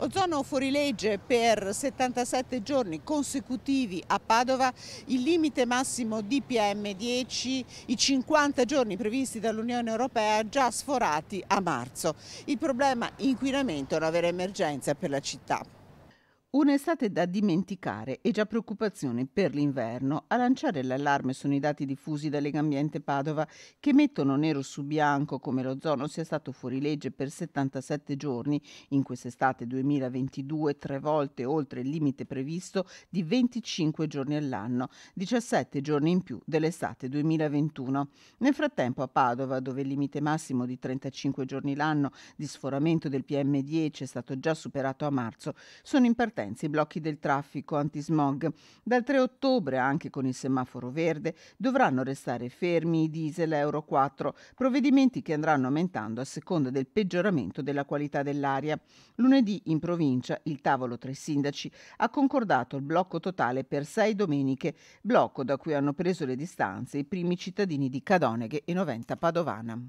Ozono fuorilegge per 77 giorni consecutivi a Padova, il limite massimo di PM10, i 50 giorni previsti dall'Unione Europea già sforati a marzo. Il problema inquinamento è una vera emergenza per la città. Un'estate da dimenticare e già preoccupazione per l'inverno. A lanciare l'allarme sono i dati diffusi da Legambiente Padova che mettono nero su bianco come l'ozono sia stato fuorilegge per 77 giorni in quest'estate 2022, tre volte oltre il limite previsto di 25 giorni all'anno, 17 giorni in più dell'estate 2021. Nel frattempo a Padova, dove il limite massimo di 35 giorni l'anno di sforamento del PM10 è stato già superato a marzo, sono in particolare partenze, i blocchi del traffico antismog. Dal 3 ottobre, anche con il semaforo verde, dovranno restare fermi i diesel Euro 4, provvedimenti che andranno aumentando a seconda del peggioramento della qualità dell'aria. Lunedì in provincia il tavolo tra i sindaci ha concordato il blocco totale per sei domeniche, blocco da cui hanno preso le distanze i primi cittadini di Cadoneghe e Noventa Padovana.